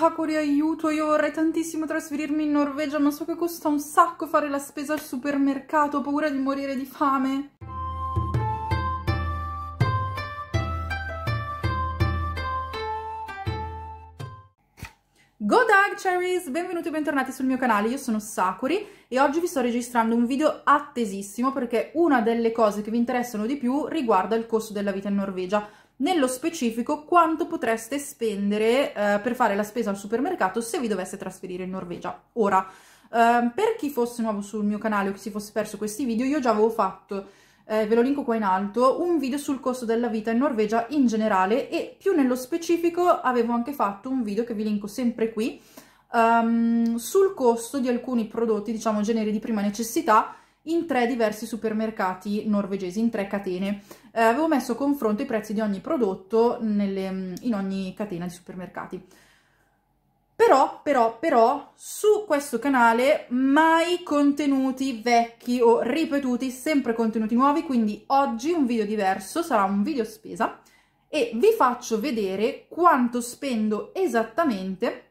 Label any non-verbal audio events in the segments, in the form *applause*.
Sakori aiuto, io vorrei tantissimo trasferirmi in Norvegia ma so che costa un sacco fare la spesa al supermercato, ho paura di morire di fame. Go Dark Cherries! Benvenuti e bentornati sul mio canale, io sono Sakuri e oggi vi sto registrando un video attesissimo perché una delle cose che vi interessano di più riguarda il costo della vita in Norvegia nello specifico quanto potreste spendere eh, per fare la spesa al supermercato se vi doveste trasferire in Norvegia. Ora, eh, per chi fosse nuovo sul mio canale o chi si fosse perso questi video, io già avevo fatto eh, ve lo linko qua in alto, un video sul costo della vita in Norvegia in generale e più nello specifico avevo anche fatto un video che vi linko sempre qui um, sul costo di alcuni prodotti, diciamo generi di prima necessità in tre diversi supermercati norvegesi, in tre catene. Eh, avevo messo a confronto i prezzi di ogni prodotto nelle, mm, in ogni catena di supermercati. Però, però, però, su questo canale mai contenuti vecchi o ripetuti, sempre contenuti nuovi, quindi oggi un video diverso, sarà un video spesa, e vi faccio vedere quanto spendo esattamente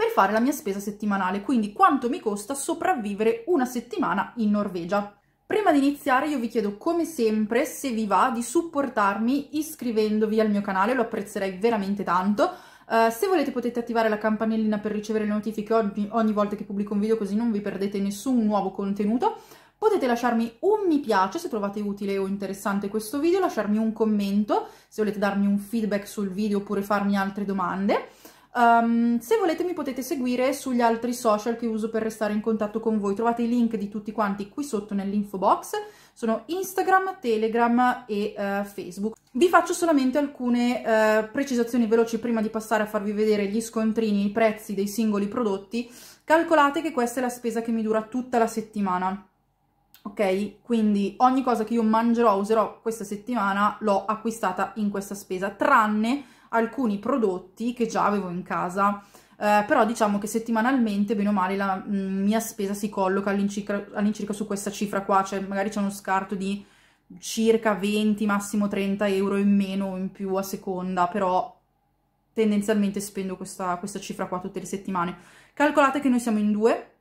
per fare la mia spesa settimanale, quindi quanto mi costa sopravvivere una settimana in Norvegia. Prima di iniziare io vi chiedo come sempre se vi va di supportarmi iscrivendovi al mio canale, lo apprezzerei veramente tanto. Uh, se volete potete attivare la campanellina per ricevere le notifiche ogni, ogni volta che pubblico un video così non vi perdete nessun nuovo contenuto. Potete lasciarmi un mi piace se trovate utile o interessante questo video, lasciarmi un commento se volete darmi un feedback sul video oppure farmi altre domande. Um, se volete mi potete seguire sugli altri social che uso per restare in contatto con voi, trovate i link di tutti quanti qui sotto nell'info box, sono Instagram, Telegram e uh, Facebook. Vi faccio solamente alcune uh, precisazioni veloci prima di passare a farvi vedere gli scontrini, i prezzi dei singoli prodotti, calcolate che questa è la spesa che mi dura tutta la settimana. Ok, quindi ogni cosa che io mangerò, userò questa settimana, l'ho acquistata in questa spesa, tranne alcuni prodotti che già avevo in casa. Eh, però diciamo che settimanalmente, bene o male, la mh, mm, mia spesa si colloca all'incirca all su questa cifra qua, cioè magari c'è uno scarto di circa 20, massimo 30 euro in meno o in più a seconda, però tendenzialmente spendo questa, questa cifra qua tutte le settimane. Calcolate che noi siamo in due,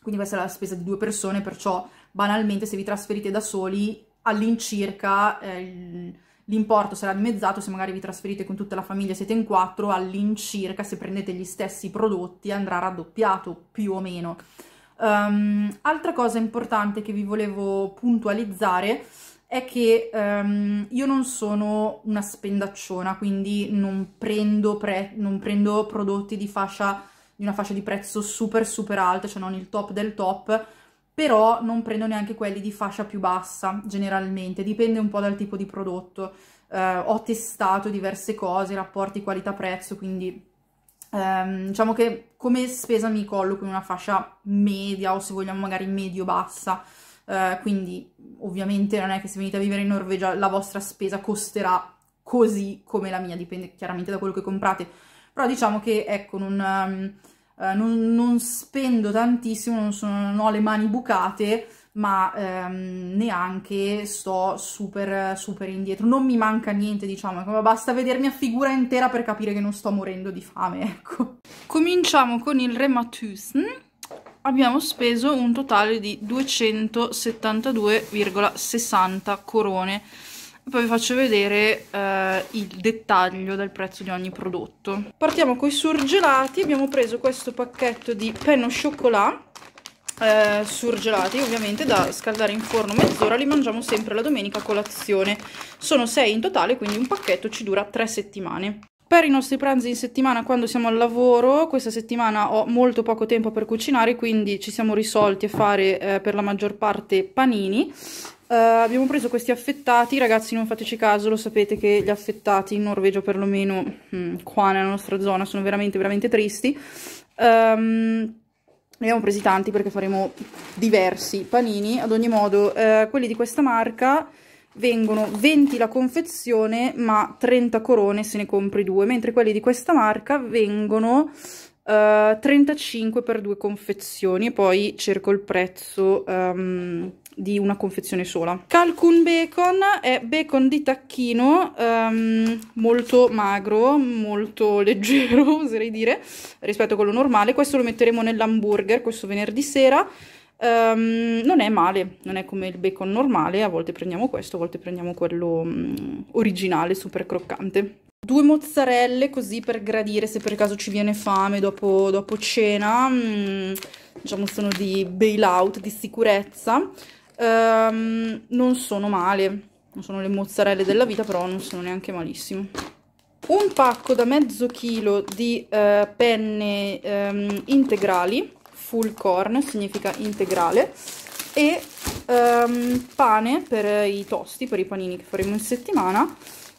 quindi questa è la spesa di due persone, perciò banalmente se vi trasferite da soli all'incirca eh, l'importo sarà dimezzato se magari vi trasferite con tutta la famiglia, siete in quattro, all'incirca se prendete gli stessi prodotti andrà raddoppiato più o meno. Um, altra cosa importante che vi volevo puntualizzare è che um, io non sono una spendacciona, quindi non prendo, non prendo prodotti di, fascia, di una fascia di prezzo super super alta, cioè non il top del top, però non prendo neanche quelli di fascia più bassa generalmente, dipende un po' dal tipo di prodotto. Eh, ho testato diverse cose, rapporti qualità-prezzo, quindi ehm, diciamo che come spesa mi colloco in una fascia media o se vogliamo magari medio-bassa, eh, quindi ovviamente non è che se venite a vivere in Norvegia la vostra spesa costerà così come la mia, dipende chiaramente da quello che comprate, però diciamo che ecco, non... Um, eh, non, non, spendo tantissimo, non, sono, non, ho le mani bucate, ma ehm, neanche sto super, super indietro. Non mi manca niente, diciamo, ma ecco, basta vedermi a figura intera per capire che non sto morendo di fame, *laughs* ecco. Cominciamo con il Rematusen. Abbiamo speso un totale di 272,60 corone e poi vi faccio vedere eh, il dettaglio del prezzo di ogni prodotto. Partiamo con i surgelati, abbiamo preso questo pacchetto di penno cioccolà eh, surgelati ovviamente da scaldare in forno mezz'ora li mangiamo sempre la domenica a colazione sono 6 in totale quindi un pacchetto ci dura 3 settimane per i nostri pranzi in settimana quando siamo al lavoro, questa settimana ho molto poco tempo per cucinare, quindi ci siamo risolti a fare eh, per la maggior parte panini Uh, abbiamo preso questi affettati, ragazzi non fateci caso, lo sapete che gli affettati in Norvegia perlomeno mh, mm, qua nella nostra zona sono veramente veramente tristi. Um, ne abbiamo presi tanti perché faremo diversi panini, ad ogni modo uh, quelli di questa marca vengono 20 la confezione ma 30 corone se ne compri due, mentre quelli di questa marca vengono... Uh, eh, 35 per due confezioni e poi cerco il prezzo um, di una confezione sola. Calcun bacon è bacon di tacchino, um, molto magro, molto *laughs* leggero, oserei dire, rispetto a quello normale. Questo lo metteremo nell'hamburger questo venerdì sera. Um, non è male, non è come il bacon normale, a volte prendiamo questo, a volte prendiamo quello um, originale, super croccante. Due mozzarelle così per gradire se per caso ci viene fame dopo, dopo cena, mm, diciamo sono di bailout, di sicurezza ehm, non sono male non sono le mozzarelle della vita però non sono neanche malissimo un pacco da mezzo chilo di eh, penne ehm, integrali full corn significa integrale e ehm, pane per i tosti, per i panini che faremo in settimana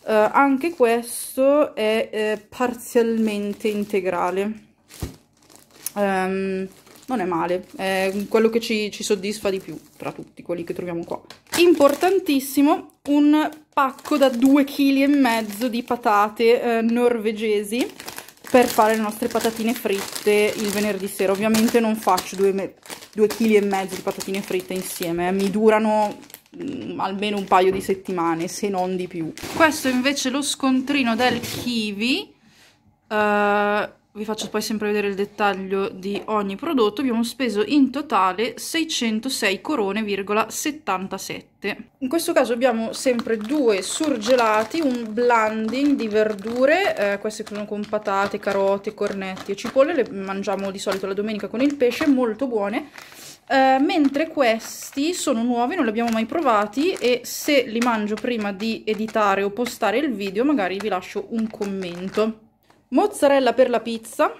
eh, anche questo è eh, parzialmente integrale ehm, non è male, è quello che ci, ci, soddisfa di più tra tutti quelli che troviamo qua. Importantissimo, un pacco da 2,5 kg di patate eh, norvegesi per fare le nostre patatine fritte il venerdì sera. Ovviamente non faccio 2,5 kg di patatine fritte insieme, eh. mi durano mm, almeno un paio di settimane, se non di più. Questo invece è lo scontrino del kiwi. Uh, vi faccio poi sempre vedere il dettaglio di ogni prodotto, abbiamo speso in totale 606 corone,77. In questo caso abbiamo sempre due surgelati, un blending di verdure, eh, queste sono con patate, carote, cornetti e cipolle, le mangiamo di solito la domenica con il pesce, molto buone. Uh, mentre questi sono nuovi, non li abbiamo mai provati e se li mangio prima di editare o postare il video magari vi lascio un commento mozzarella per la pizza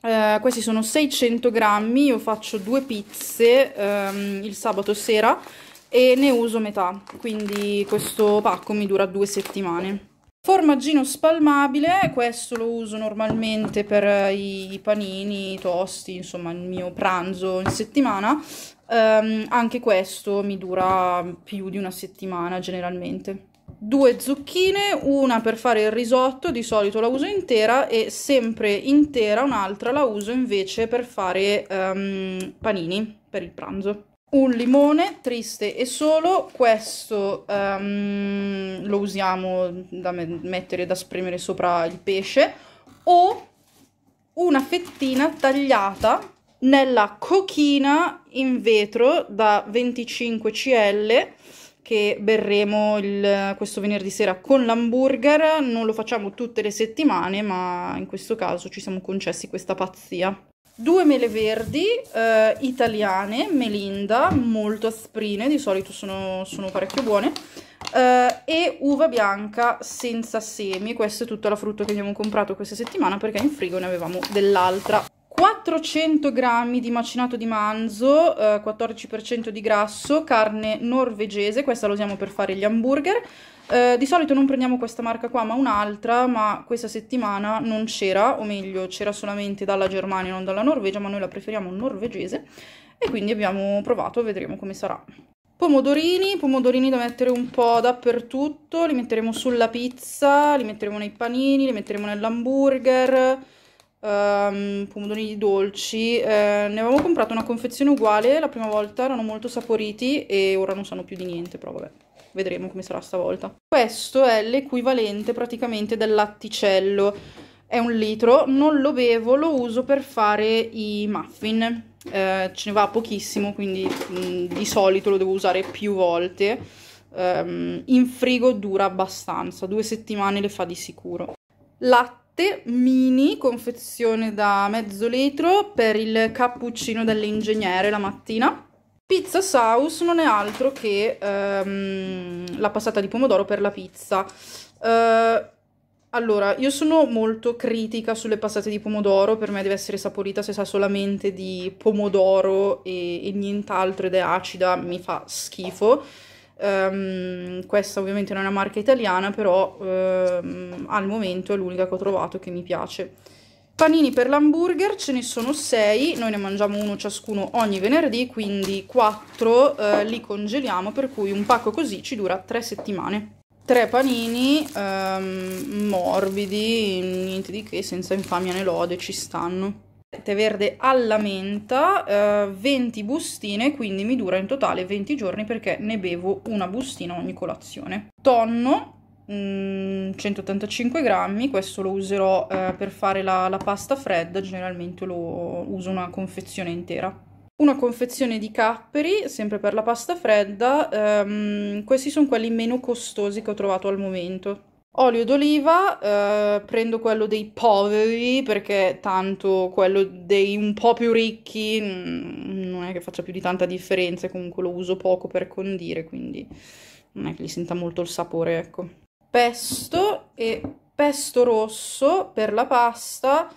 eh, questi sono 600 grammi io faccio due pizze ehm, il sabato sera e ne uso metà quindi questo pacco mi dura due settimane formaggino spalmabile questo lo uso normalmente per eh, i panini i tosti insomma il mio pranzo in settimana ehm, anche questo mi dura più di una settimana generalmente due zucchine, una per fare il risotto, di solito la uso intera e sempre intera un'altra la uso invece per fare um, panini per il pranzo. Un limone triste e solo, questo um, lo usiamo da mettere, da spremere sopra il pesce o una fettina tagliata nella cochina in vetro da 25 cl che berremo il, questo venerdì sera con l'hamburger. Non lo facciamo tutte le settimane, ma in questo caso ci siamo concessi questa pazzia. Due mele verdi eh, italiane, melinda, molto asprine, di solito sono, sono parecchio buone, eh, e uva bianca senza semi. Questa è tutta la frutta che abbiamo comprato questa settimana perché in frigo ne avevamo dell'altra. 400 g di macinato di manzo, eh, 14% di grasso, carne norvegese, questa la usiamo per fare gli hamburger. Eh, di solito non prendiamo questa marca qua ma un'altra, ma questa settimana non c'era, o meglio c'era solamente dalla Germania, non dalla Norvegia, ma noi la preferiamo norvegese e quindi abbiamo provato, vedremo come sarà. Pomodorini, pomodorini da mettere un po' dappertutto, li metteremo sulla pizza, li metteremo nei panini, li metteremo nell'hamburger um, ehm, pomodorini dolci, eh, ne avevamo comprato una confezione uguale la prima volta, erano molto saporiti e ora non sanno più di niente, però vabbè, vedremo come sarà stavolta. Questo è l'equivalente praticamente del latticello, è un litro, non lo bevo, lo uso per fare i muffin, eh, ce ne va pochissimo, quindi mh, mm, di solito lo devo usare più volte. Um, in frigo dura abbastanza, due settimane le fa di sicuro. Latte latte mini, confezione da mezzo litro per il cappuccino dell'ingegnere la mattina. Pizza sauce non è altro che ehm, la passata di pomodoro per la pizza. Eh, allora, io sono molto critica sulle passate di pomodoro, per me deve essere saporita se sa solamente di pomodoro e, e nient'altro ed è acida, mi fa schifo. Um, questa ovviamente non è una marca italiana, però um, al momento è l'unica che ho trovato che mi piace. Panini per l'hamburger ce ne sono 6, noi ne mangiamo uno ciascuno ogni venerdì, quindi 4 uh, eh, li congeliamo, per cui un pacco così ci dura 3 settimane. 3 panini um, morbidi, niente di che, senza infamia né lode, ci stanno verde alla menta, eh, 20 bustine, quindi mi dura in totale 20 giorni perché ne bevo una bustina ogni colazione. Tonno, 185 mm, grammi, questo lo userò eh, per fare la, la, pasta fredda, generalmente lo uso una confezione intera. Una confezione di capperi, sempre per la pasta fredda, ehm, questi sono quelli meno costosi che ho trovato al momento, Olio d'oliva, eh, prendo quello dei poveri perché tanto quello dei un po' più ricchi mm, non è che faccia più di tanta differenza, comunque lo uso poco per condire, quindi non è che gli senta molto il sapore, ecco. Pesto e pesto rosso per la pasta,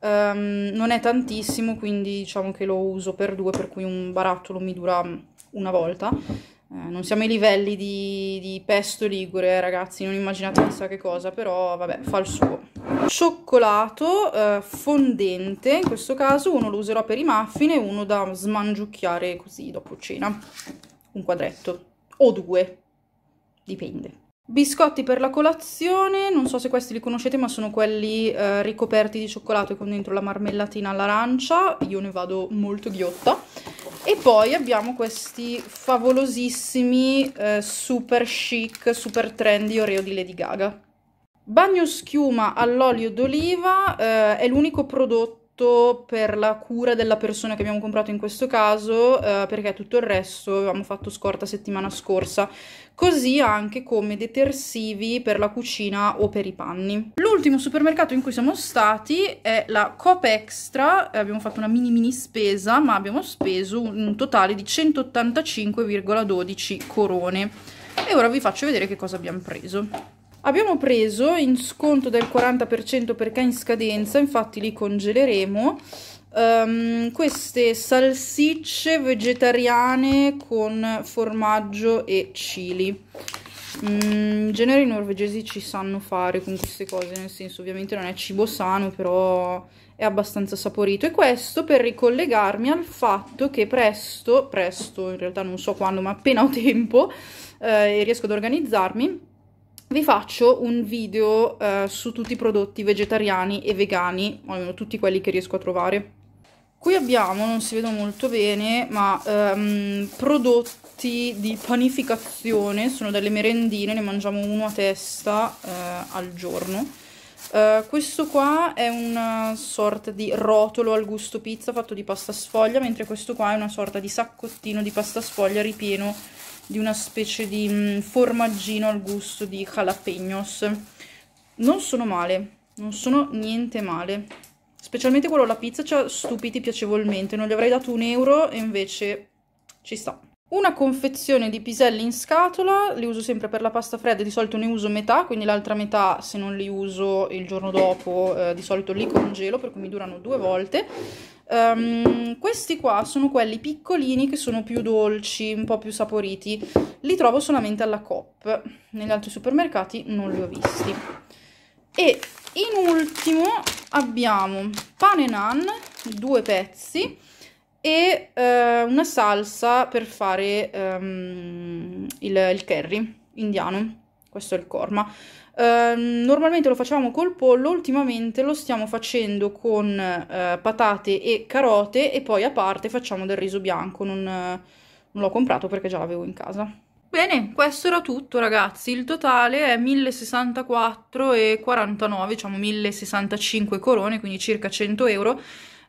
um, non è tantissimo, quindi diciamo che lo uso per due, per cui un barattolo mi dura una volta. Eh, non siamo ai livelli di, di pesto ligure, eh, ragazzi, non immaginate chissà che cosa, però vabbè, fa il suo. Cioccolato eh, fondente, in questo caso uno lo userò per i muffin e uno da smangiucchiare così dopo cena. Un quadretto, o due, dipende. Biscotti per la colazione, non so se questi li conoscete ma sono quelli eh, ricoperti di cioccolato e con dentro la marmellatina all'arancia, io ne vado molto ghiotta e poi abbiamo questi favolosissimi eh, super chic, super trendy Oreo di Lady Gaga. Bagno schiuma all'olio d'oliva eh, è l'unico prodotto per la cura della persona che abbiamo comprato in questo caso, eh, perché tutto il resto avevamo fatto scorta settimana scorsa, così anche come detersivi per la cucina o per i panni. L'ultimo supermercato in cui siamo stati è la Coop Extra, eh, abbiamo fatto una mini mini spesa, ma abbiamo speso un totale di 185,12 corone. E ora vi faccio vedere che cosa abbiamo preso. Abbiamo preso in sconto del 40% perché è in scadenza, infatti li congeleremo, um, queste salsicce vegetariane con formaggio e chili. Mm, in genere i norvegesi ci sanno fare con queste cose, nel senso ovviamente non è cibo sano, però è abbastanza saporito. E questo per ricollegarmi al fatto che presto, presto in realtà non so quando, ma appena ho tempo eh, riesco ad organizzarmi, vi faccio un video eh, su tutti i prodotti vegetariani e vegani, o almeno tutti quelli che riesco a trovare. Qui abbiamo, non si vedono molto bene, ma ehm, prodotti di panificazione, sono delle merendine, ne mangiamo uno a testa eh, al giorno. Eh, questo qua è una sorta di rotolo al gusto pizza fatto di pasta sfoglia, mentre questo qua è una sorta di saccottino di pasta sfoglia ripieno di una specie di mm, formaggino al gusto di jalapenos non sono male non sono niente male specialmente quello alla pizza ci ha stupiti piacevolmente non gli avrei dato un euro e invece ci sta una confezione di piselli in scatola, li uso sempre per la pasta fredda, di solito ne uso metà, quindi l'altra metà se non li uso il giorno dopo eh, di solito li congelo, per cui mi durano due volte. Um, questi qua sono quelli piccolini che sono più dolci, un po' più saporiti. Li trovo solamente alla COP. negli altri supermercati non li ho visti. E in ultimo abbiamo pane nan, due pezzi, e uh, una salsa per fare um, il, il curry indiano questo è il korma. Eh, normalmente lo facciamo col pollo, ultimamente lo stiamo facendo con eh, patate e carote e poi a parte facciamo del riso bianco, non, non l'ho comprato perché già l'avevo in casa. Bene, questo era tutto ragazzi, il totale è 1064,49, diciamo 1065 corone, quindi circa 100 euro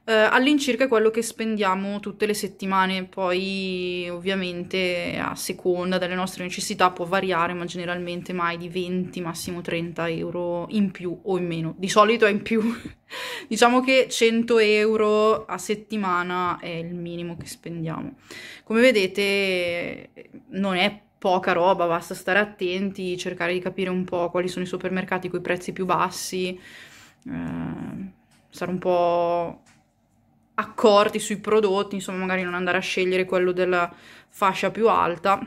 eh, all'incirca è quello che spendiamo tutte le settimane, poi ovviamente a seconda delle nostre necessità può variare, ma generalmente mai di 20, massimo 30 euro in più o in meno. Di solito è in più, *laughs* diciamo che 100 euro a settimana è il minimo che spendiamo. Come vedete non è poca roba, basta stare attenti, cercare di capire un po' quali sono i supermercati con i prezzi più bassi, eh, stare un po' accorti sui prodotti, insomma magari non andare a scegliere quello della fascia più alta,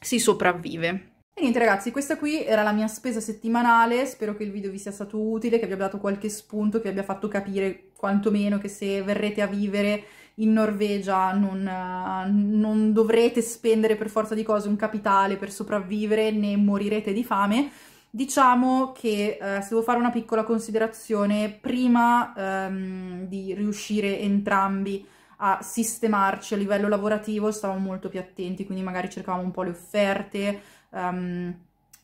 si sopravvive. E niente ragazzi, questa qui era la mia spesa settimanale, spero che il video vi sia stato utile, che vi abbia dato qualche spunto, che vi abbia fatto capire quantomeno che se verrete a vivere in Norvegia non, eh, non dovrete spendere per forza di cose un capitale per sopravvivere né morirete di fame, Diciamo che eh, se devo fare una piccola considerazione, prima ehm, di riuscire entrambi a sistemarci a livello lavorativo stavamo molto più attenti, quindi magari cercavamo un po' le offerte, ehm,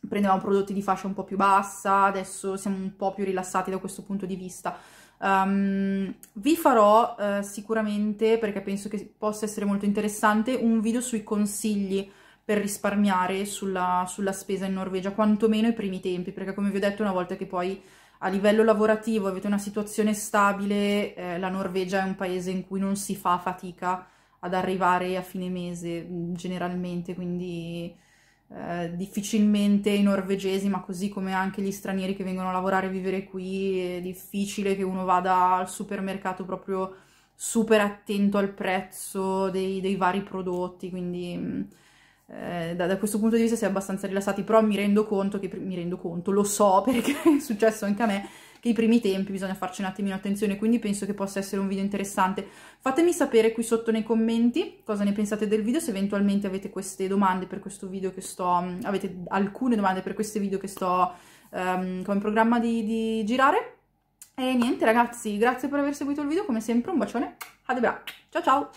prendevamo prodotti di fascia un po' più bassa, adesso siamo un po' più rilassati da questo punto di vista. Um, vi farò uh, sicuramente, perché penso che possa essere molto interessante, un video sui consigli per risparmiare sulla, sulla spesa in Norvegia, quantomeno i primi tempi, perché come vi ho detto una volta che poi a livello lavorativo avete una situazione stabile, eh, la Norvegia è un paese in cui non si fa fatica ad arrivare a fine mese mm, generalmente, quindi eh, difficilmente i norvegesi, ma così come anche gli stranieri che vengono a lavorare e vivere qui, è difficile che uno vada al supermercato proprio super attento al prezzo dei, dei vari prodotti, quindi mm, eh, da, da, questo punto di vista si è abbastanza rilassati, però mi rendo conto, che, mi rendo conto, lo so *laughs* perché è successo anche a me, che i primi tempi bisogna farci un attimino attenzione, quindi penso che possa essere un video interessante. Fatemi sapere qui sotto nei commenti cosa ne pensate del video, se eventualmente avete queste domande per questo video che sto, mm, avete alcune domande per questi video che sto um, ehm, con programma di, di girare. E niente ragazzi, grazie per aver seguito il video, come sempre un bacione, adebra, ciao ciao!